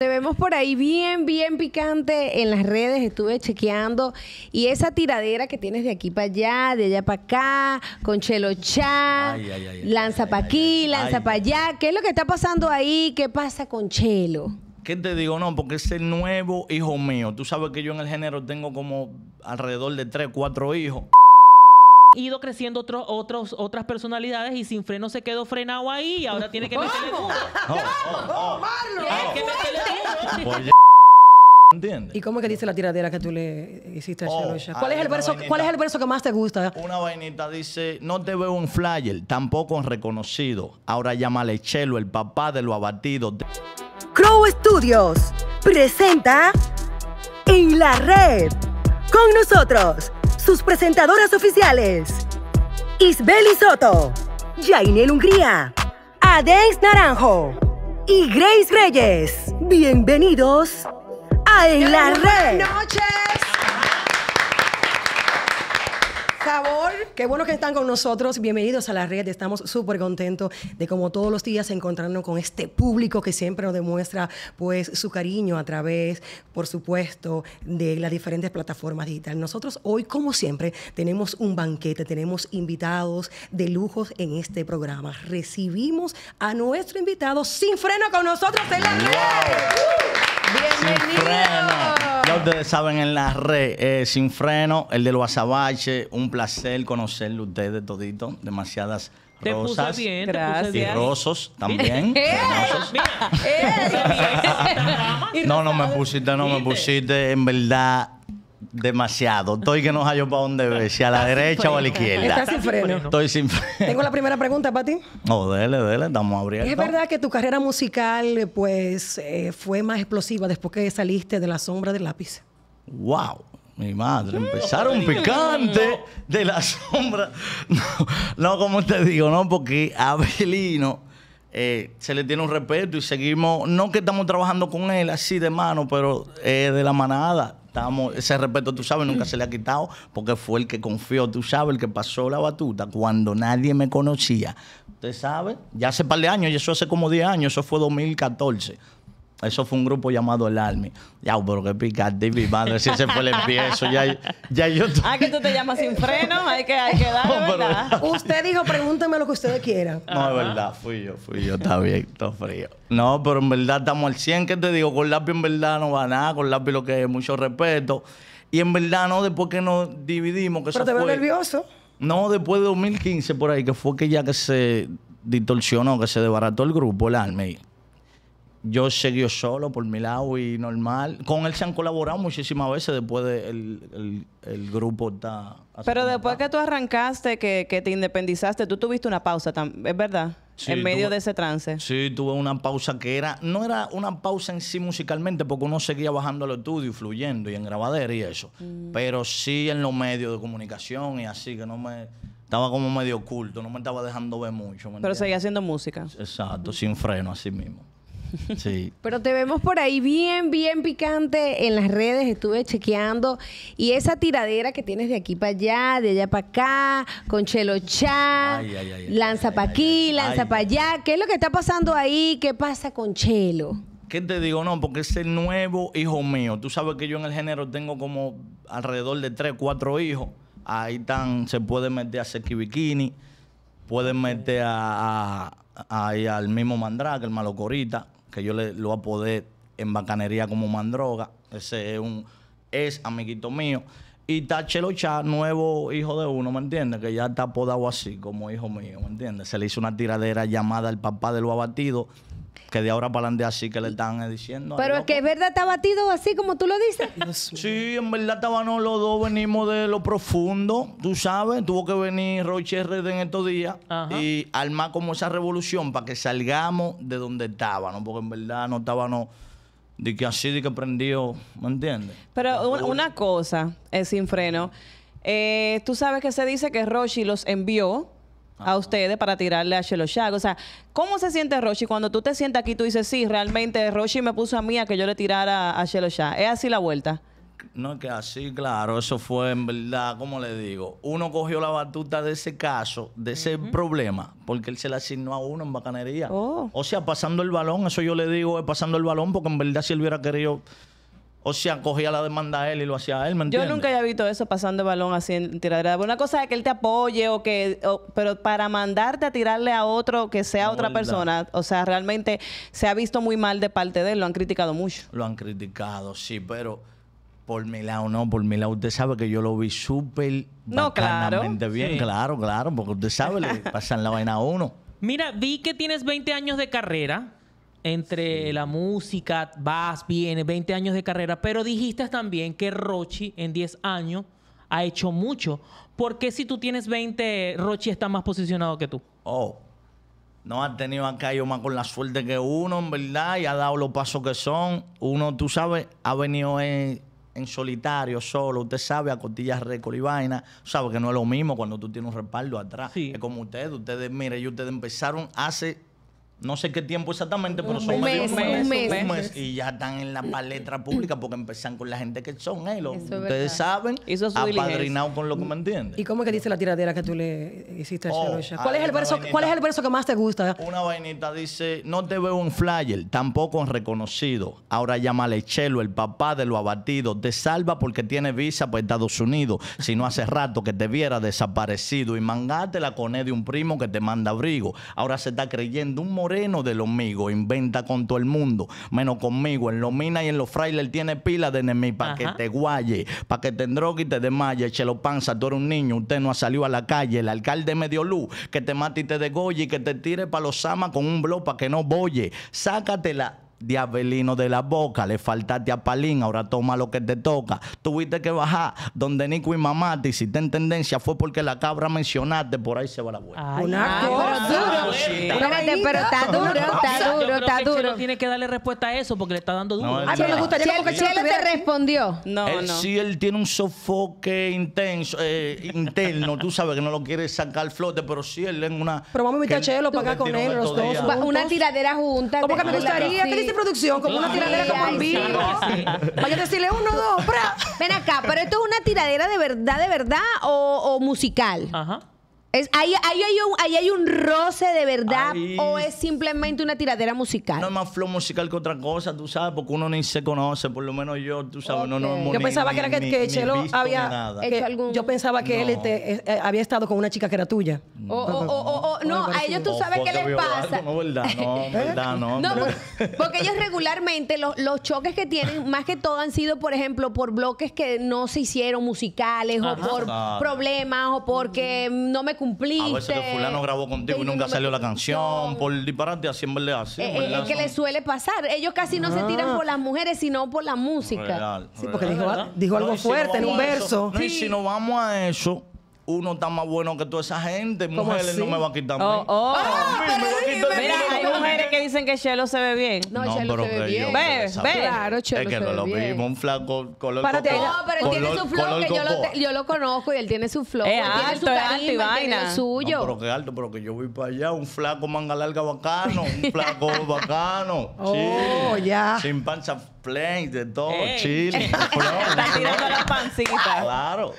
Te vemos por ahí bien, bien picante en las redes, estuve chequeando y esa tiradera que tienes de aquí para allá, de allá para acá, con Chelo Chá, lanza para aquí, lanza para allá, ¿qué es lo que está pasando ahí? ¿Qué pasa con Chelo? ¿Qué te digo? No, porque es el nuevo hijo mío. Tú sabes que yo en el género tengo como alrededor de tres, cuatro hijos ido creciendo otros otros, otras personalidades y sin freno se quedó frenado ahí y ahora tiene que meterle ¿Y cómo es que dice la tiradera que tú le hiciste a oh, ah, ¿Cuál, es el verso, ¿Cuál es el verso que más te gusta? Una vainita dice, no te veo un flyer, tampoco un reconocido. Ahora llámale Chelo, el papá de lo abatido Crow Studios presenta En la Red con nosotros sus presentadoras oficiales. Isbeli Soto, Jainel Hungría, Adex Naranjo y Grace Reyes. Bienvenidos a En la Red. Buenas noches. Qué bueno que están con nosotros. Bienvenidos a la red. Estamos súper contentos de como todos los días encontrarnos con este público que siempre nos demuestra pues su cariño a través, por supuesto, de las diferentes plataformas digitales. Nosotros hoy, como siempre, tenemos un banquete, tenemos invitados de lujos en este programa. Recibimos a nuestro invitado sin freno con nosotros en la red. Ya ustedes saben en la red, eh, sin freno, el de los azabache, un placer conocerlo ustedes todito, demasiadas rosas y rosos también. no, no me pusiste, no me pusiste, en verdad demasiado. Estoy que no hallo para dónde ver, si a la derecha o a la izquierda. Estás sin freno. Estoy sin freno. Tengo la primera pregunta para ti. Oh, dele, dele, estamos abriendo. ¿Es verdad que tu carrera musical pues eh, fue más explosiva después que saliste de la sombra del lápiz? ¡Wow! Mi madre, empezaron picante de la sombra. No, como te digo, no, porque Abelino eh, se le tiene un respeto y seguimos, no que estamos trabajando con él así de mano, pero eh, de la manada ese respeto, tú sabes, nunca se le ha quitado porque fue el que confió, tú sabes, el que pasó la batuta cuando nadie me conocía. Usted sabe, ya hace un par de años, y eso hace como 10 años, eso fue 2014. Eso fue un grupo llamado El Army. Ya, pero qué Y mi madre. Si ese fue el empiezo, ya, ya yo... Ah, que tú te llamas sin freno, hay que, hay darle, ¿verdad? Usted dijo, pregúnteme lo que ustedes quieran. No, es verdad, fui yo, fui yo, está bien, está frío. No, pero en verdad estamos al 100, que te digo, con lápiz en verdad no va nada, con lápiz lo que es, mucho respeto. Y en verdad, no, después que nos dividimos, que Pero te veo nervioso. No, después de 2015, por ahí, que fue que ya que se distorsionó, que se desbarató el grupo, el Army yo seguí solo por mi lado y normal. Con él se han colaborado muchísimas veces después de el, grupo está... Pero después que tú arrancaste, que, te independizaste, tú tuviste una pausa, ¿es verdad? en medio de ese trance. Sí, tuve una pausa que era, no era una pausa en sí musicalmente, porque uno seguía bajando al estudio y fluyendo y en grabadera y eso. Mm. Pero sí en los medios de comunicación y así, que no me estaba como medio oculto, no me estaba dejando ver mucho. Pero seguía haciendo música. Exacto, sin freno, así mismo. Sí. Pero te vemos por ahí bien, bien picante en las redes, estuve chequeando. Y esa tiradera que tienes de aquí para allá, de allá para acá, con Chelo Chá, ay, ay, ay, lanza para aquí, lanza para allá. ¿Qué es lo que está pasando ahí? ¿Qué pasa con Chelo? ¿Qué te digo? No, porque es el nuevo hijo mío. Tú sabes que yo en el género tengo como alrededor de 3, 4 hijos. Ahí están, se puede meter a Seki Bikini, pueden meter a, a, al mismo Mandrake, el Malocorita que yo le, lo apodé en bacanería como Mandroga. Ese es un es amiguito mío. Y está Chelo nuevo hijo de uno, ¿me entiendes? Que ya está apodado así, como hijo mío, ¿me entiendes? Se le hizo una tiradera llamada El Papá de lo Abatido, que de ahora para adelante así que le están diciendo. Pero es que es verdad está batido así como tú lo dices. sí, en verdad estábamos los dos, venimos de lo profundo, tú sabes, tuvo que venir Roche Red en estos días y armar como esa revolución para que salgamos de donde estábamos, porque en verdad no estábamos de que así, de que prendió, ¿me entiendes? Pero una cosa, es sin freno, eh, tú sabes que se dice que Rochi los envió a ustedes para tirarle a Chelo O sea, ¿cómo se siente Roshi cuando tú te sientas aquí y tú dices, sí, realmente Roshi me puso a mí a que yo le tirara a Chelo ¿Es así la vuelta? No, que así, claro, eso fue en verdad, como le digo, uno cogió la batuta de ese caso, de ese problema, porque él se le asignó a uno en bacanería. Oh. O sea, pasando el balón, eso yo le digo, es pasando el balón, porque en verdad si él hubiera querido o sea, cogía la demanda a él y lo hacía a él, ¿me entiendes? Yo nunca había visto eso pasando el balón así en tiradera. Una cosa es que él te apoye o que... pero para mandarte a tirarle a otro que sea otra persona, o sea, realmente se ha visto muy mal de parte de él. Lo han criticado mucho. Lo han criticado, sí, pero por mi lado no, por mi lado usted sabe que yo lo vi súper No, claro. bien, claro, claro, porque usted sabe, le pasan la vaina a uno. Mira, vi que tienes 20 años de carrera entre la música, vas, viene 20 años de carrera, pero dijiste también que Rochi en 10 años ha hecho mucho. ¿Por qué si tú tienes 20, Rochi está más posicionado que tú? Oh, no ha tenido acá yo más con la suerte que uno, en verdad, y ha dado los pasos que son. Uno, tú sabes, ha venido en, solitario, solo. Usted sabe, a cotillas récord y vaina. Sabe que no es lo mismo cuando tú tienes un respaldo atrás. Es como ustedes. Ustedes, mire, y ustedes empezaron hace no sé qué tiempo exactamente, pero son medio mes, Y ya están en la palestra pública porque empezan con la gente que son ellos. ¿eh? Ustedes saben, con lo que me entienden. ¿Y cómo es que dice la tiradera que tú le hiciste a oh, ¿Cuál, es el verso, ¿Cuál es el verso que más te gusta? Una vainita dice, no te veo un flyer, tampoco es reconocido. Ahora a Chelo, el papá de lo abatido. Te salva porque tiene visa para Estados Unidos. Si no hace rato que te viera desaparecido. Y mangátela con él de un primo que te manda abrigo. Ahora se está creyendo un moreno de los migos, inventa con todo el mundo, menos conmigo. En los minas y en los frailes tiene pila de enemigo, para que te guaye, para que te drogue y te desmaye. Chelo Panza, tú eres un niño, usted no ha salido a la calle. El alcalde me dio luz, que te mate y te degolle y que te tire para los amas con un blog para que no boye. Sácatela Diabelino de la boca, le faltaste a Palín, ahora toma lo que te toca. Tuviste que bajar donde Nico y mamá te hiciste en tendencia, fue porque la cabra mencionaste, por ahí se va la vuelta. una ay, cosa, pero duro. Espérate, pero está duro, está duro, está duro. Chelo tiene que darle respuesta a eso porque le está dando duro. No, ah, me gustaría que Chelo te respondió. No, él, no. Sí, él tiene un sofoque intenso, eh, interno, tú sabes que no lo quiere sacar al flote, pero sí él en una. Pero vamos a invitar a Chelo para acá con él, los dos. Una tiradera junta. ¿Cómo que me gustaría? producción como una tiradera como en vivo. Vaya a decirle uno, dos, Ven acá, pero esto es una tiradera de verdad, de verdad o, musical. Ajá. Es, ahí, hay un, ahí hay un roce de verdad o es simplemente una tiradera musical. No es más flow musical que otra cosa, tú sabes, porque uno ni se conoce, por lo menos yo, tú sabes, no, no, Yo pensaba que era que, Chelo había. Hecho Yo pensaba que él este, eh, eh, había estado con una chica que era tuya. o- o- o- no, a ellos tú sabes qué les pasa. No, verdad, no, verdad, no. porque, ellos regularmente los, choques que tienen, más que todo, han sido, por ejemplo, por bloques que no se hicieron musicales o por problemas o porque mm. no me cumpliste. A veces que fulano grabó contigo y nunca salió la canción. Por disparate, así en verdad, así. Eh, eh, es que les suele pasar. Ellos casi no se tiran ah. por las mujeres, sino por la música. sí, porque dijo, algo fuerte en un verso. No, si no vamos a eso uno está más bueno que toda esa gente. Mujeres no me va a quitar oh, a Mira, hay mujeres que dicen que Chelo se ve bien. No, Chelo se ve bien. Ve, ve. Claro, Chelo es que no bien. lo vimos un flaco color Para No, pero él tiene su flow, que yo lo, yo lo, conozco y él tiene su flow. Es alto, es alto y vaina. suyo. pero que alto, pero que yo voy para allá, un flaco manga larga bacano, un flaco bacano. Oh, ya. Sin panza de todo, chile. tirando las pancitas. Claro.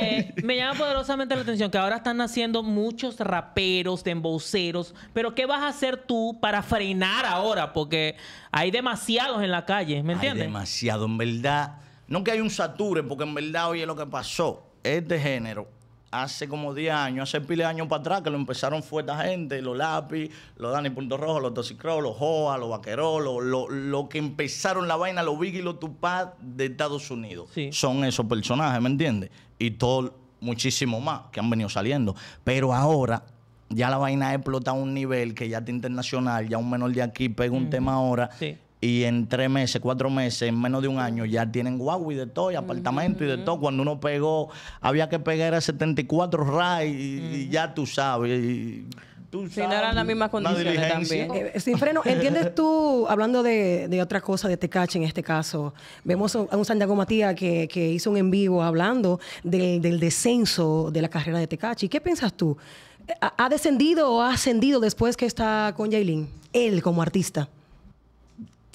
Eh, me llama poderosamente la atención que ahora están naciendo muchos raperos, demboceros, Pero ¿qué vas a hacer tú para frenar ahora? Porque hay demasiados en la calle, ¿me entiendes? Hay demasiado, en verdad. No que hay un sature, porque en verdad, oye, lo que pasó es de género hace como 10 años, hace pile de años para atrás, que lo empezaron fuertes gente, los lápiz, los Dani Punto Rojo, los Tosicro, los Joa, los Vaqueros, los, que empezaron la vaina, los Big y los Tupac de Estados Unidos. Son esos personajes, ¿me entiendes? Y todo, muchísimo más que han venido saliendo. Pero ahora ya la vaina ha explotado a un nivel que ya está internacional, ya un menor de aquí pega un tema ahora. Sí y en tres meses, cuatro meses, en menos de un año, ya tienen guagua y de todo, y apartamento y de todo. Cuando uno pegó, había que pegar a 74 RAI y, ya tú sabes. Y, si no eran las mismas condiciones también. Eh, eh, sin freno, ¿entiendes tú, hablando de, otra cosa, de Tecache en este caso, vemos a un Santiago Matías que, hizo un en vivo hablando del, descenso de la carrera de Tecache. ¿Qué piensas tú? ¿Ha descendido o ha ascendido después que está con Jailin? Él como artista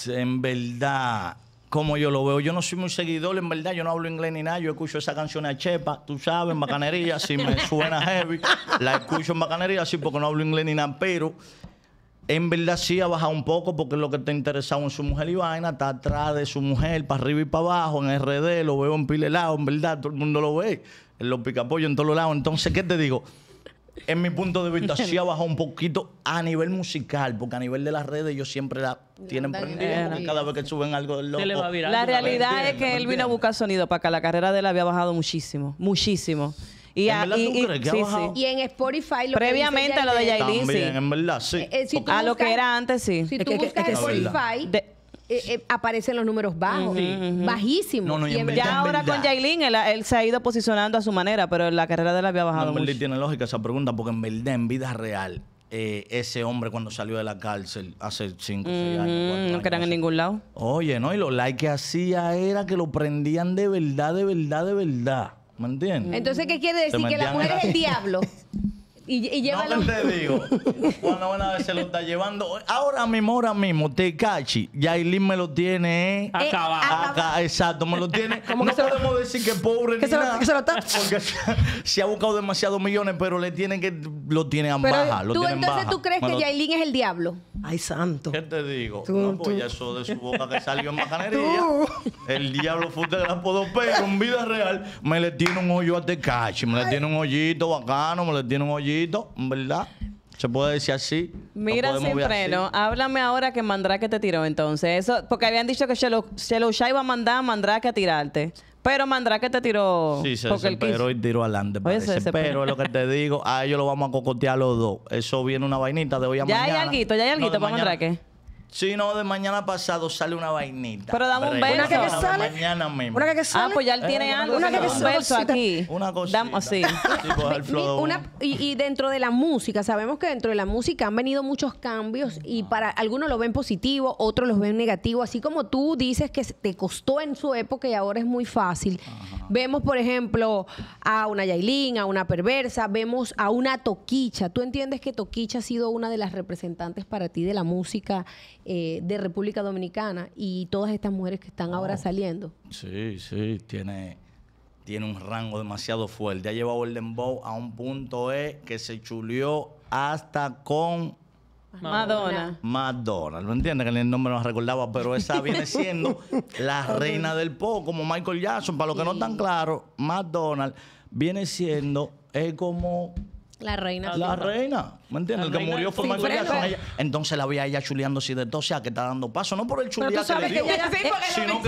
en verdad, como yo lo veo, yo no soy muy seguidor, en verdad, yo no hablo inglés ni nada, yo escucho esa canción a Chepa, tú sabes, en bacanería, si me suena heavy, la escucho en bacanería, sí, porque no hablo inglés ni nada, pero en verdad sí ha bajado un poco porque lo que está interesado en su mujer y vaina está atrás de su mujer, para arriba y para abajo, en RD, lo veo en pile en verdad, todo el mundo lo ve, en los picapollos, en todos lados. Entonces, ¿qué te digo? en mi punto de vista, sí ha bajado un poquito a nivel musical, porque a nivel de las redes ellos siempre la tienen prendida. Cada vez que suben algo del loco. la realidad es que él vino a buscar sonido para acá. La carrera de él había bajado muchísimo, muchísimo. Y, ¿En y, en Spotify previamente a lo de Yailin, sí. en verdad, sí. Eh, eh, a lo que era antes, sí. Si tú buscas Spotify, eh, eh, aparecen los números bajos, bajísimos. y ya ahora con Jailin él, se ha ido posicionando a su manera, pero la carrera de él había bajado. No, tiene lógica esa pregunta, porque en verdad, en vida real, eh, ese hombre cuando salió de la cárcel hace 5 o 6 años. No quedan en ningún lado. Oye, ¿no? Y lo like que hacía era que lo prendían de verdad, de verdad, de verdad. ¿Me entiendes? Entonces, ¿qué quiere decir? Que la mujer es el diablo. Y, y llévalo. No te digo, cuando una vez se lo está llevando, ahora mismo, ahora mismo, Tecachi, Yailin me lo tiene eh. Eh, acá abajo Acá, exacto, me lo tiene. no podemos decir que pobre ni nada, que se lo está. Porque se, ha buscado demasiados millones, pero le tienen que, lo tienen a baja. Lo tú entonces tú crees que Yailin es el diablo. Ay, santo. ¿Qué te digo? no, pues ya eso de su boca que salió en macanería. el diablo fue usted la podó, pero en vida real me le tiene un hoyo a Tecachi, me le tiene un hoyito bacano, me le tiene un hoyito ¿verdad? Se puede decir así. Mira sin freno. Háblame ahora que Mandrake te tiró entonces. Eso, porque habían dicho que ya iba a mandar a Mandrake a tirarte. Pero Mandrake te tiró. Sí, se desesperó y tiró adelante. pero es lo que te digo, a ellos lo vamos a cocotear los dos. Eso viene una vainita de hoy a ya mañana. Ya hay alguito, ya hay alguito para mañana. Mandrake. Sí, no, de mañana pasado sale una vainita. Pero dame un beso. Una que, que sale. Mañana mismo. Una que, que ah, sale. Ah, pues ya él tiene algo. Una que, sale. Un beso aquí. Una cosita. Dame oh, sí. Pues, y, dentro de la música, sabemos que dentro de la música han venido muchos cambios y para algunos lo ven positivo, otros lo ven negativo. Así como tú dices que te costó en su época y ahora es muy fácil. Vemos, por ejemplo, a una Yailin, a una perversa, vemos a una Toquicha. ¿Tú entiendes que Toquicha ha sido una de las representantes para ti de la música eh, de República Dominicana y todas estas mujeres que están ahora oh. saliendo. Sí, sí, tiene, tiene un rango demasiado fuerte. Ha llevado el dembow a un punto e que se chulió hasta con Madonna. Madonna. ¿Lo entiendes? Que el nombre no recordaba, pero esa viene siendo la reina del pop, como Michael Jackson. Para los que no están claros, Madonna viene siendo, es como... La reina. La reina. ¿Me entiendes? El que murió fue Michael Jackson. Ella- Entonces la veía ella chuleando así de todo, sea, que está dando paso. No por el que le Sí, porque No,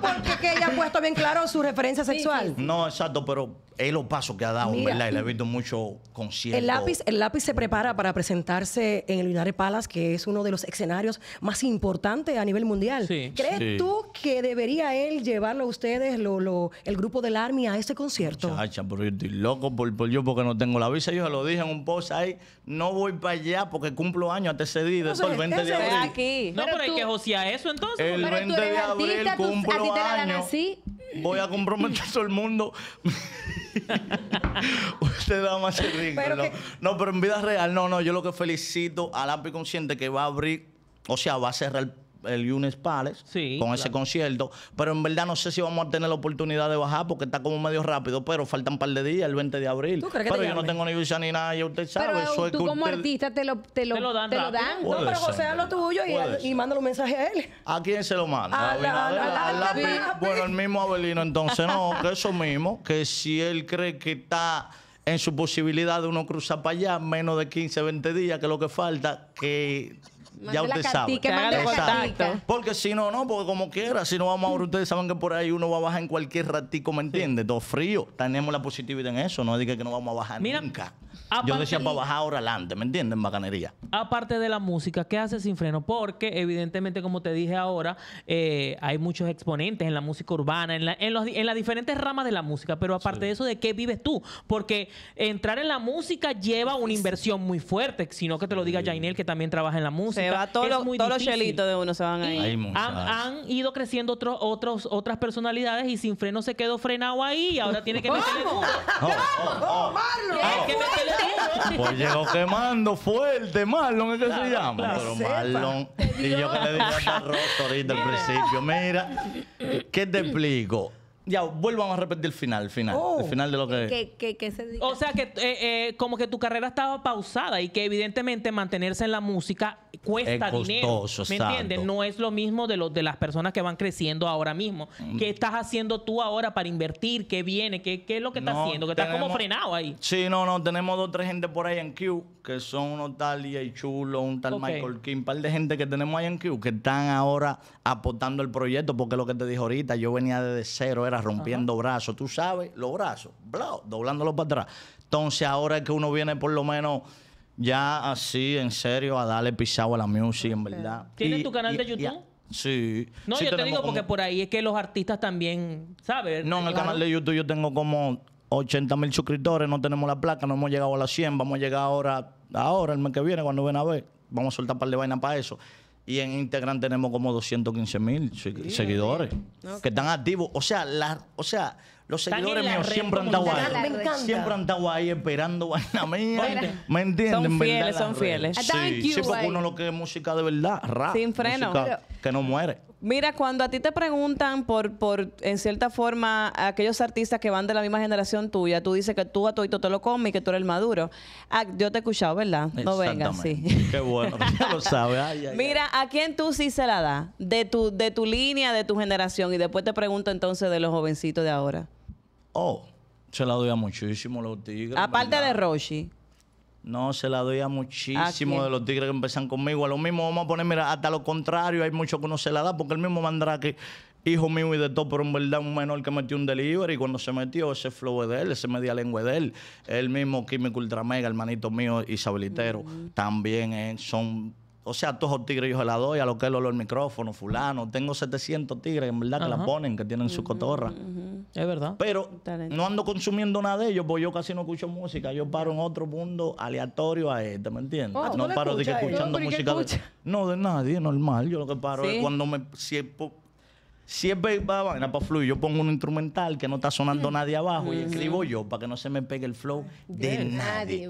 porque ella ha puesto bien claro su referencia sexual. No, exacto, pero es los pasos que ha dado, ¿verdad? Y le he visto mucho conciertos. El lápiz, el lápiz se prepara para presentarse en el Lunares Palace, que es uno de los escenarios más importantes a nivel mundial. ¿Crees tú que debería él llevarlo a ustedes, lo, lo- el grupo del Army, a este concierto? Chacha, pero yo estoy loco por yo porque no tengo la visa, yo se lo dije en un post ahí, no voy para allá porque cumplo años antecedido, eso el 20 de abril. Aquí. No, pero, hay que josear eso entonces. El 20 de abril cumplo año. a ti te la Voy a comprometer a todo el mundo. Usted da más rico. ¿no? no, pero en vida real, no, no, yo lo que felicito a Lápiz Consciente que va a abrir, o sea, va a cerrar el Younes Palace con ese concierto. Pero en verdad no sé si vamos a tener la oportunidad de bajar porque está como medio rápido, pero faltan un par de días, el 20 de abril. pero yo no tengo ni visa ni nada, ya usted sabe. Pero tú como artista te lo, te dan. pero José, lo tuyo y, y, mándale un mensaje a él. ¿A quién se lo manda? A, la, Bueno, el mismo Abelino, entonces no, que eso mismo, que si él cree que está en su posibilidad de uno cruzar para allá, menos de 15, 20 días, que lo que falta, que ya usted sabe. Porque si no, no, porque como quiera, si no vamos ahora, ustedes saben que por ahí uno va a bajar en cualquier ratico, ¿me entiendes? Todo frío. Tenemos la positividad en eso, no diga que no vamos a bajar nunca yo decía para bajar ahora adelante, ¿me entienden? Bacanería. Aparte de la música, ¿qué hace Sin Freno? Porque, evidentemente, como te dije ahora, hay muchos exponentes en la música urbana, en, las diferentes ramas de la música, pero aparte de eso, ¿de qué vives tú? Porque entrar en la música lleva una inversión muy fuerte, sino que te lo diga Jainel, que también trabaja en la música. Se va todos los chelitos de uno se van ahí. Han, ido creciendo otras personalidades y Sin Freno se quedó frenado ahí y ahora tiene que meterle... ¡Vamos! ¡Vamos! ¡Vamos! ¡Vamos! Pues llegó quemando fuerte, Marlon, es que se llama. Pero Marlon, y yo que le digo a Rosa ahorita al principio, mira, ¿qué te explico? ya, vuelvan a repetir el final, el final. El oh. final de lo que... O sea, que eh, eh, como que tu carrera estaba pausada y que evidentemente mantenerse en la música cuesta dinero. ¿Me entiendes? No es lo mismo de, los de las personas que van creciendo ahora mismo. Mm. ¿Qué estás haciendo tú ahora para invertir? ¿Qué viene? ¿Qué, es lo que estás haciendo? Que estás como frenado ahí. Sí, no, no. Tenemos dos o tres gente por ahí en Q que son unos tal y Chulo, un tal Michael King, un par de gente que tenemos ahí en Q que están ahora aportando el proyecto porque lo que te dije ahorita, yo venía desde cero, era rompiendo brazos, tú sabes, los brazos, doblándolos para atrás. Entonces ahora es que uno viene por lo menos ya así, en serio, a darle pisado a la music, en verdad. ¿Tienes tu canal de YouTube? Sí. No, yo te digo porque por ahí es que los artistas también, ¿sabes? No, en el canal de YouTube yo tengo como 80 mil suscriptores, no tenemos la placa, no hemos llegado a las 100, vamos a llegar ahora, ahora, el mes que viene, cuando ven a ver. Vamos a soltar un par de vainas para eso. Y en Instagram tenemos como 215 mil seguidores que están activos. O sea, la, o sea, los señores míos siempre han estado ahí. Siempre han estado ahí esperando vaina mía. ¿Me entienden? Son fieles, son fieles. Sí, uno lo que música de verdad, rap. Sin freno. que no muere. Mira, cuando a ti te preguntan por, por, en cierta forma, aquellos artistas que van de la misma generación tuya, tú dices que tú a tu te lo comes y que tú eres el maduro. Ah, yo te he escuchado, ¿verdad? No vengas, sí. Qué bueno, ya lo sabes. Mira, ¿a quién tú sí se la da De tu, de tu línea, de tu generación. Y después te pregunto entonces de los jovencitos de ahora. Oh. se la doy a muchísimo los tigres. Aparte de Roshi. No, se la doy a muchísimo de los tigres que empiezan conmigo. A lo mismo vamos a poner, mira, hasta lo contrario, hay muchos que no se la da, porque el mismo que hijo mío y de todo, pero en verdad un menor que metió un delivery, y cuando se metió, ese flow de él, ese media lengua de él. El mismo Químico Ultramega, hermanito mío, Isabelitero, mm. también eh, son o sea, todos los tigres yo se la doy a lo que es el olor micrófono, fulano. Tengo 700 tigres, en verdad, que la ponen, que tienen su cotorra. Es verdad. Pero no ando consumiendo nada de ellos, porque yo casi no escucho música. Yo paro en otro mundo aleatorio a este, ¿me entiendes? Oh, no paro de que escuchando música. No, de nadie, normal. Yo lo que paro es cuando me... Si es vaina para pues, fluir, yo pongo un instrumental que no está sonando mm. nadie abajo y mm. escribo yo para que no se me pegue el flow de, nadie.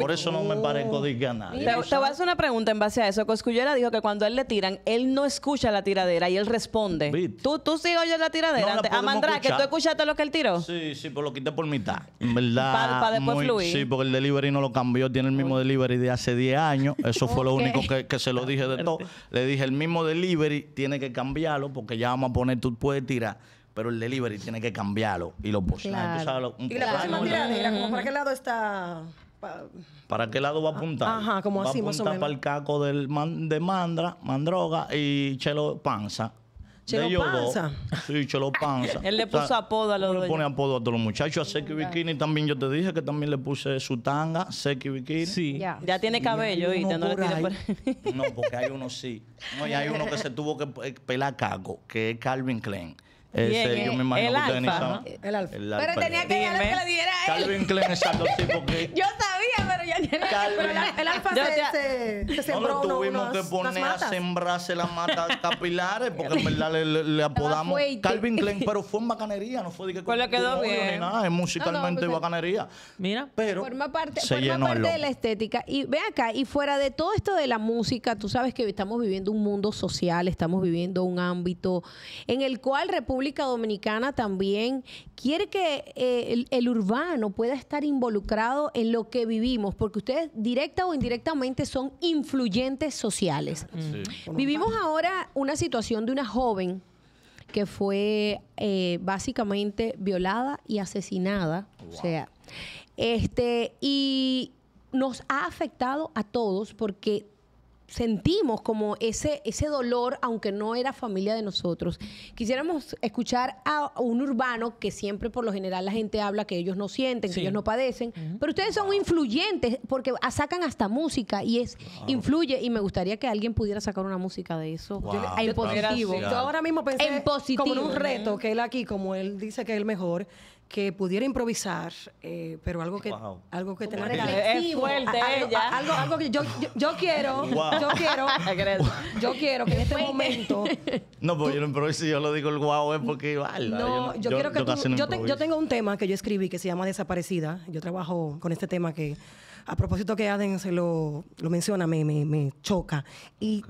por eso no me parezco de a nadie. Te, voy a hacer una pregunta en base a eso. Coscullera dijo que cuando él le tiran, él no escucha la tiradera y él responde. Tú, tú sí oyes la tiradera. No que ¿tú escuchaste lo que él tiró? Sí, sí, pero pues lo quité por mitad. En verdad. Para después Sí, porque el delivery no lo cambió. Tiene el mismo delivery de hace 10 años. Eso fue lo único que, que se lo dije de todo. Le dije, el mismo delivery tiene que cambiarlo porque ya vamos a poner, tú puedes tirar, pero el delivery tiene que cambiarlo y lo posee y la próxima tiradera, para qué lado está? ¿Para qué lado va a ah, apuntar? Ajá, como así, más o menos. para el caco del de Mandra, Mandroga y Chelo Panza. Chelo de Panza. Dos. Sí, Chelo Panza. Él le puso apodo a los dos. le pone apodo a todos los muchachos. A Seki Bikini también, yo te dije que también le puse su tanga, Seki Bikini. Sí. Ya tiene cabello, y, no le tiene No, porque hay uno sí. No, y hay uno que se tuvo que eh, pelar caco, que es Calvin Klein. Ese, yo me eh, imagino que ustedes ni saben. El alfa. Pero tenía que darle que le diera a él. Calvin Klein es Sí, porque... Yo ya el, alfa se, tuvimos que poner a sembrarse las matas capilares porque en verdad le, apodamos Calvin Klein, pero fue en bacanería, no fue de que pues le quedó bien. ni nada, es musicalmente pues, bacanería. Mira, pero forma parte, se forma de la estética. Y ve acá, y fuera de todo esto de la música, tú sabes que estamos viviendo un mundo social, estamos viviendo un ámbito en el cual República Dominicana también quiere que eh, el urbano pueda estar involucrado en lo que vivimos porque ustedes directa o indirectamente son influyentes sociales. Vivimos ahora una situación de una joven que fue eh, básicamente violada y asesinada. O sea, este, y nos ha afectado a todos porque sentimos como ese, ese dolor, aunque no era familia de nosotros. Quisiéramos escuchar a un urbano que siempre por lo general la gente habla que ellos no sienten, que ellos no padecen, pero ustedes son influyentes porque sacan hasta música y es influye y me gustaría que alguien pudiera sacar una música de eso en positivo. Yo ahora mismo pensé como un reto que él aquí, como él dice que es el mejor que pudiera improvisar, eh, pero algo que algo que tenga es fuerte algo, ella. Algo, que yo, yo, yo quiero, yo quiero, yo quiero que en este momento. No, porque yo no improviso, yo lo digo el guau wow, es porque igual. No, yo, quiero que tú, yo, tengo un tema que yo escribí que se llama Desaparecida. Yo trabajo con este tema que a propósito que Aden se lo, menciona, me, me, me choca. Y,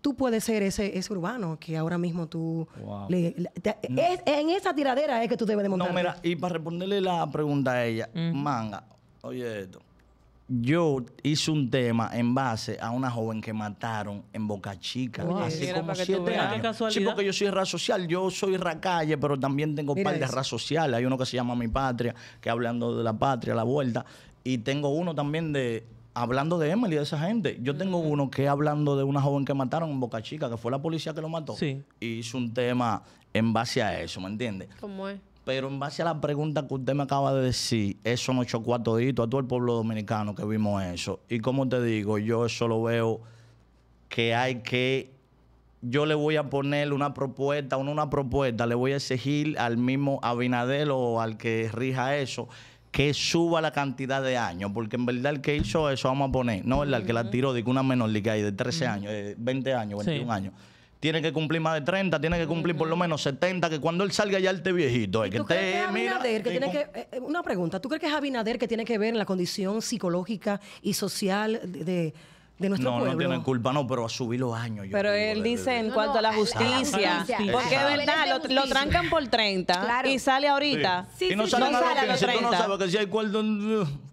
tú puedes ser ese, ese urbano que ahora mismo tú... en esa tiradera es que tú debes de No, mira, y para responderle la pregunta a ella, mm. manga, oye esto. Yo hice un tema en base a una joven que mataron en Boca Chica Así como siete años. Sí, porque yo soy raza social, yo soy racalle, pero también tengo un par de raza social. Hay uno que se llama Mi Patria, que hablando de la patria, la vuelta. Y tengo uno también de hablando de Emily, y de esa gente. Yo tengo uno que hablando de una joven que mataron en Boca Chica, que fue la policía que lo mató. Sí. Y hizo un tema en base a eso, ¿me entiendes? ¿Cómo es? Pero en base a la pregunta que usted me acaba de decir, eso nos chocó a a todo el pueblo dominicano que vimos eso. Y como te digo, yo eso lo veo que hay que... Yo le voy a poner una propuesta, una, una propuesta, le voy a exigir al mismo Abinadel o al que rija eso, que suba la cantidad de años, porque en verdad el que hizo eso, vamos a poner, no, ¿verdad? El que la tiró, de que una menor que de 13 años, de eh, 20 años, 21 años tiene que cumplir más de 30, tiene que cumplir por lo menos 70, que cuando él salga ya él esté viejito. que tiene que, eh, eh, una pregunta, ¿tú crees que es Abinader que tiene que ver en la condición psicológica y social de, no, No, tienen culpa, no, pero a subir los años. pero él dice en cuanto a la justicia, porque es verdad, lo, trancan por 30 y sale ahorita. Sí. y no sale, nada de 30. tú no sabes que si hay cuarto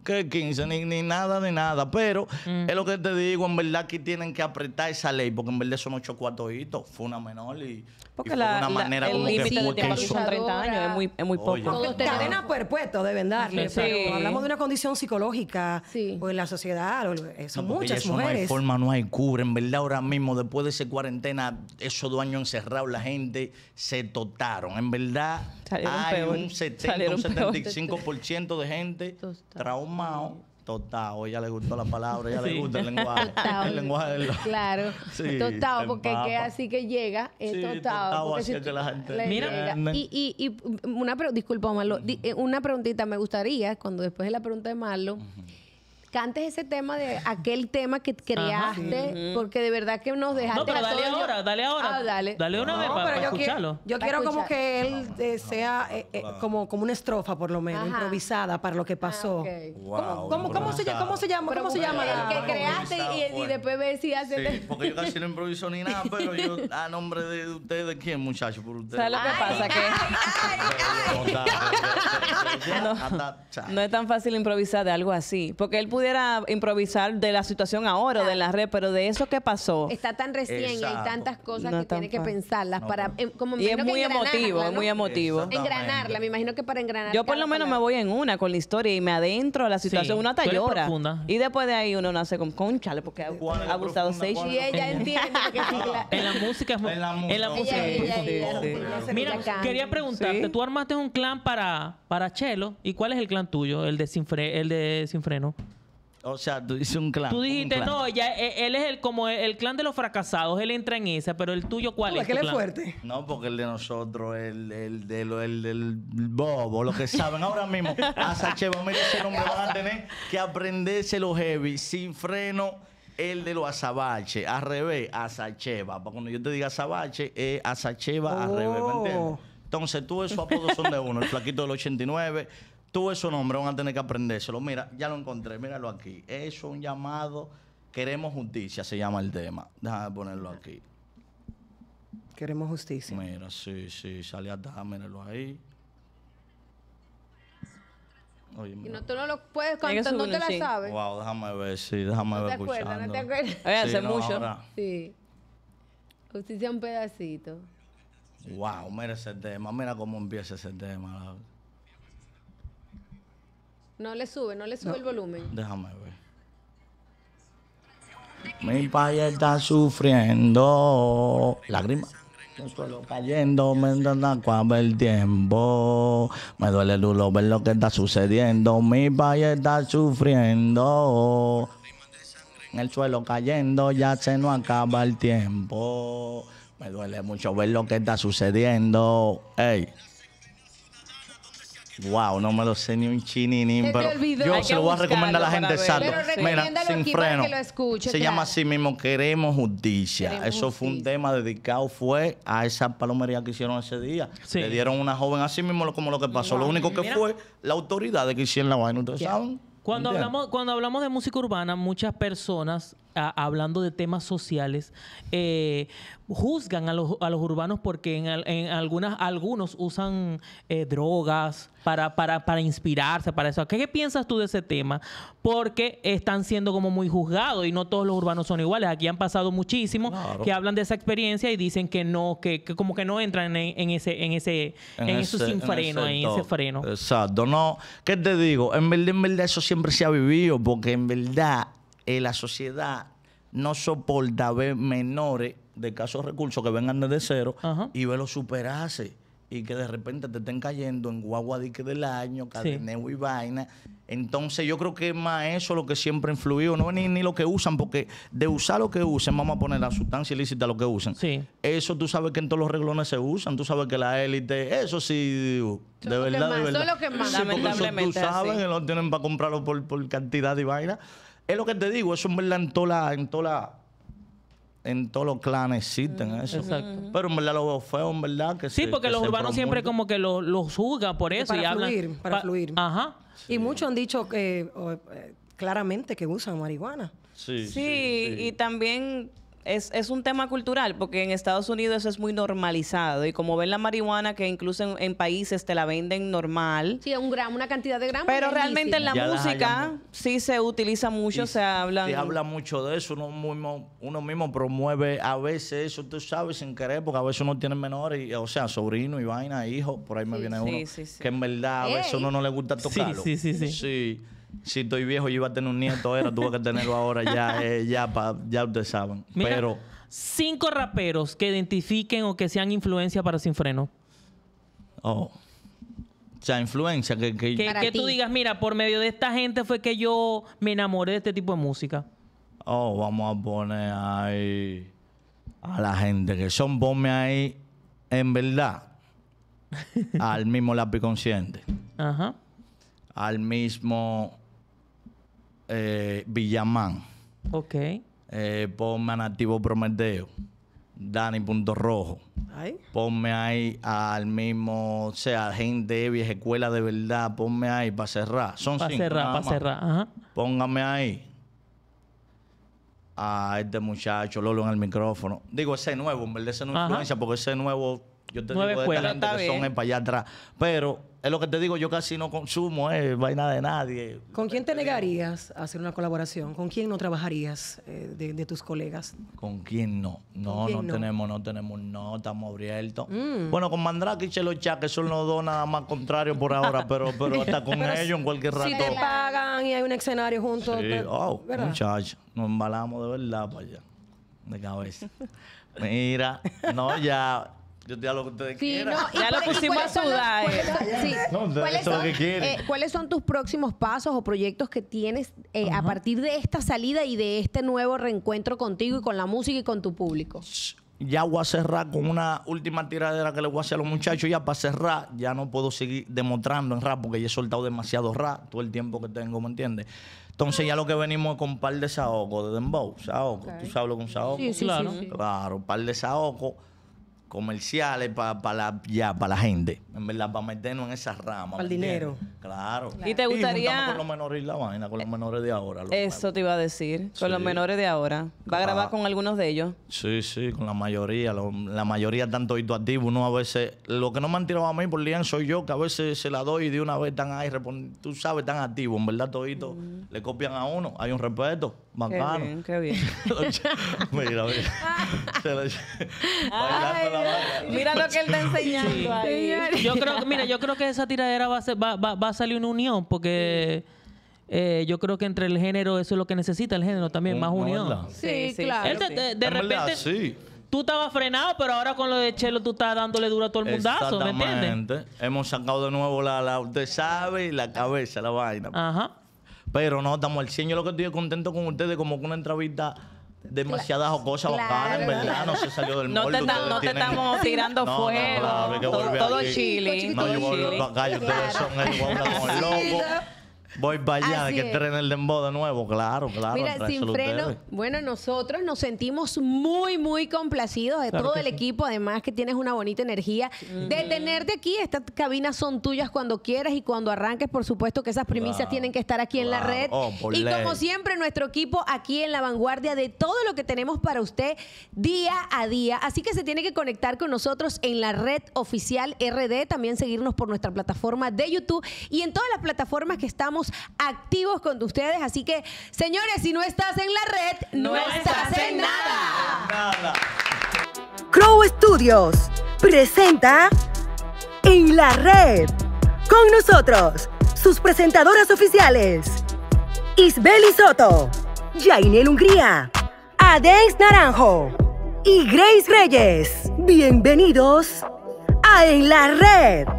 que 15, ni, ni nada ni nada, pero mm. es lo que te digo, en verdad que tienen que apretar esa ley, porque en verdad son ocho cuatro fue una menor y... Porque fue la, una manera la, que que de son 30 años, es muy, es muy poco. Cadena perpetua deben darle, pero hablamos de una condición psicológica, pues la sociedad, eh, son muchas mujeres hay forma, no hay cubre. En verdad, ahora mismo, después de esa cuarentena, esos dos años encerrados, la gente se totaron. En verdad, hay un 70 o 75% de gente traumado totado Ella le gustó la palabra, ella le gusta el lenguaje. El lenguaje del... Claro. totado porque que así que llega es sí, tostado. Así si que la gente Mira. Y, y, una pregunta, disculpa, Marlo, eh, una preguntita me gustaría, cuando después de la pregunta de Marlo, cantes ese tema de aquel tema que creaste, porque de verdad que nos dejaste. dale ahora, ah, dale ahora. dale. una vez para, escucharlo. yo quiero como que él eh, sea eh, eh, como, como una estrofa, por lo menos, improvisada para lo que ah, pasó. ¿Cómo, cómo, se, ¿Cómo se llama? ¿Cómo se llama? que creaste y, pues. después ves si haces. Sí, porque yo casi no improviso ni nada, pero yo, a nombre de ustedes, quién, muchachos? Por ustedes. ¿Sabes lo que pasa? no, es tan fácil improvisar de algo así, porque él pudiera improvisar de la situación ahora o de la red, pero de eso que pasó. Está tan recién y hay tantas cosas que tiene que pensarlas para... Em, como es muy emotivo, es muy emotivo. Engranarla, me imagino que para engranar... Yo por lo menos me voy en una con la historia y me adentro a la situación. una uno hasta llora. Y después de ahí uno nace con conchale porque ha abusado seis. Y ella En la música En la música Mira, quería preguntarte, tú armaste un clan para para Chelo. ¿Y cuál es el clan tuyo? El de Sinfreno. el de sin o sea, tú dices un clan. Tú dijiste, no, e, él es el como el, clan de los fracasados, él entra en esa, pero el tuyo, ¿cuál es? Que él es fuerte. No, porque el de nosotros, el, del de bobo, lo que saben ahora mismo, Azacheva, mira ese nombre van a tener que aprenderse los heavy sin freno. El de los azabache, al revés, azacheva. Cuando yo te diga azabache, es azacheva, al revés, ¿me oh. Entonces, tú su apodo son de uno. El flaquito del 89, Tú esos nombres van a tener que aprendérselo. Mira, ya lo encontré, míralo aquí. Eso es un llamado. Queremos justicia, se llama el tema. Déjame ponerlo aquí. Queremos justicia. Mira, sí, sí, sale atrás, míralo ahí. y no, tú no lo puedes contar. no te la sabes. Wow, déjame ver, sí, déjame no Te Acuerdas, no te acuerdas, hace mucho. Sí. Justicia un pedacito. Wow, mira ese tema, mira cómo empieza ese tema. No le sube, no le sube el volumen. Déjame ver. Mi país está sufriendo. Lágrimas. Suelo cayendo, me acaba el tiempo. Me duele duro ver lo que está sucediendo. Mi país está sufriendo. En el suelo cayendo, ya se no acaba el tiempo. Me duele mucho ver lo que está sucediendo. Ey. Wow, no me lo sé ni un chininín, pero yo se lo voy a recomendar a la gente exacto. Mira, sin freno. Que lo escuche, se llama así mismo Queremos Justicia. Eso fue un tema dedicado fue a esa palomería que hicieron ese día. Le dieron una joven así mismo como lo que pasó. Lo único que fue la autoridad de que hicieron la vaina, Cuando cuando hablamos de música urbana, muchas personas hablando de temas sociales, eh, juzgan a los, a los, urbanos porque en, algunas, algunos usan eh, drogas para, inspirarse, para eso. ¿Qué, piensas tú de ese tema? Porque están siendo como muy juzgados y no todos los urbanos son iguales. Aquí han pasado muchísimo que hablan de esa experiencia y dicen que no, que, como que no entran en, ese, en ese, en, sin freno, en ese, freno. Exacto, no. ¿Qué te digo? En verdad, en verdad eso siempre se ha vivido porque en verdad eh, la sociedad no soporta ver menores de casos recursos que vengan desde cero y y verlos superarse y que de repente te estén cayendo en guaguadique del año, cadeneo y vaina. Entonces yo creo que es más eso lo que siempre influido, no ni, ni lo que usan, porque de usar lo que usen, vamos a poner la sustancia ilícita lo que usan. Eso tú sabes que en todos los reglones se usan, tú sabes que la élite, eso sí, de verdad, de verdad. Eso es lo que más, lamentablemente. Eso tú sabes que lo tienen para comprarlo por, por cantidad y vaina. Es lo que te digo, eso en verdad en en toda en todos los clanes existen mm, eso. Exacto. Pero en verdad lo veo feo, en verdad que sí. Sí, porque los urbanos siempre como que los lo juzgan por eso para y fluir, hablan. Para fluir. Ajá. Y muchos han dicho que, eh, claramente que usan marihuana. sí, sí. y también es, es, un tema cultural, porque en Estados Unidos eso es muy normalizado. Y como ven la marihuana, que incluso en, países te la venden normal. Sí, un gramo, una cantidad de gramos. Pero realmente en la música sí se utiliza mucho, se habla. Se habla mucho de eso. Uno mismo, uno mismo promueve a veces eso, tú sabes, sin querer, porque a veces uno tiene menores, o sea, sobrino y vaina, hijo, por ahí me viene sí, uno. que en verdad a veces uno no le gusta tocarlo. sí. sí. sí si estoy viejo yo iba a tener un nieto, era tuve que tenerlo ahora, ya, eh, ya, ya ustedes saben. Pero. Cinco raperos que identifiquen o que sean influencia para Sin Freno. Oh. O sea, influencia. Que, que, tú digas, mira, por medio de esta gente fue que yo me enamoré de este tipo de música. Oh, vamos a poner ahí a la gente que son, ponme ahí, en verdad, al mismo lápiz consciente. Ajá. Al mismo eh, Villamán. Ok. Eh, ponme a Nativo Prometeo. Dani Punto Rojo. Ponme ahí al mismo, o sea, gente vieja escuela de verdad. Ponme ahí para cerrar. Son Para cerrar, para cerrar. Ajá. Póngame ahí a este muchacho Lolo en el micrófono. Digo, ese nuevo, en verdad, ese no influencia, porque ese nuevo, yo te digo, de que son para allá atrás. Pero es lo que te digo, yo casi no consumo eh, vaina de nadie. ¿Con quién te negarías a hacer una colaboración? ¿Con quién no trabajarías eh, de, tus colegas? ¿Con quién no? No, no, tenemos, no tenemos, no, estamos abiertos. Mm. Bueno, con Mandrake y Chelo que son los dos nada más contrario por ahora, pero, pero hasta con ellos en cualquier rato. Si te pagan y hay un escenario junto. Sí, pues, oh, muchachos, nos embalamos de verdad para allá, de cabeza. Mira, no, ya yo hago lo que ustedes quieran. Ya lo pusimos a sudar, que ¿Cuáles son tus próximos pasos o proyectos que tienes eh, a partir de esta salida y de este nuevo reencuentro contigo y con la música y con tu público? ya voy a cerrar con una última tiradera que le voy a hacer a los muchachos. Ya para cerrar, ya no puedo seguir demostrando en rap porque ya he soltado demasiado rap todo el tiempo que tengo, ¿me entiendes? Entonces ya lo que venimos es con un par de saoco de dembow, saoco. ¿Tú sabes lo que es saoco? Claro. Claro, un par de saoco comerciales para la, ya, para la gente. En verdad, para meternos en esas ramas Para el dinero. Claro. Y te gustaría. Y con los menores la vaina, con los eh, menores de ahora. Eso te iba a decir. Con los menores de ahora. ¿Va a grabar con algunos de ellos? Sí, sí, con la mayoría. la mayoría están Toditos activos Uno a veces. Lo que no me han tirado a mí por Lian soy yo, que a veces se la doy y de una vez están ahí. Tú sabes, están activos. En verdad, todito mm. le copian a uno. Hay un respeto. Bacano. Qué bien, bien. mira, se lo... Bailando Mira lo que él está enseñando ahí. Yo creo, mira, yo creo que esa tiradera va a, salir una unión porque... Eh, yo creo que entre el género eso es lo que necesita el género también, más unión. Sí, claro. de, repente, tú estabas frenado, pero ahora con lo de Chelo tú estás dándole duro a todo el mundazo, ¿me entiendes? Hemos sacado de nuevo la, la, usted sabe, la cabeza, la vaina. Ajá. Pero no, estamos al 100. Yo lo que estoy contento con ustedes, como con una entrevista Demasiadas jocosa bocadas, en verdad, no se salió del molde. No te, no te estamos tirando no, fuego. No, claro, todo, chile. No, yo acá. ustedes son el como el loco. Voy para allá, que tener el dembow de nuevo, claro, claro. Mira, sin freno. Bueno, nosotros nos sentimos muy, muy complacidos de todo el equipo, además que tienes una bonita energía. De tenerte aquí, estas cabinas son tuyas cuando quieras y cuando arranques, por supuesto que esas primicias tienen que estar aquí en la red. Oh, y como siempre, nuestro equipo aquí en la vanguardia de todo lo que tenemos para usted día a día. Así que se tiene que conectar con nosotros en la red oficial RD, también seguirnos por nuestra plataforma de YouTube y en todas las plataformas que estamos activos con ustedes. Así que, señores, si no estás en la red, no, estás, en nada. Crow Studios presenta En la red. Con nosotros, sus presentadoras oficiales, Isbeli Soto, Jainel Hungría, Adex Naranjo y Grace Reyes. Bienvenidos a En la Red.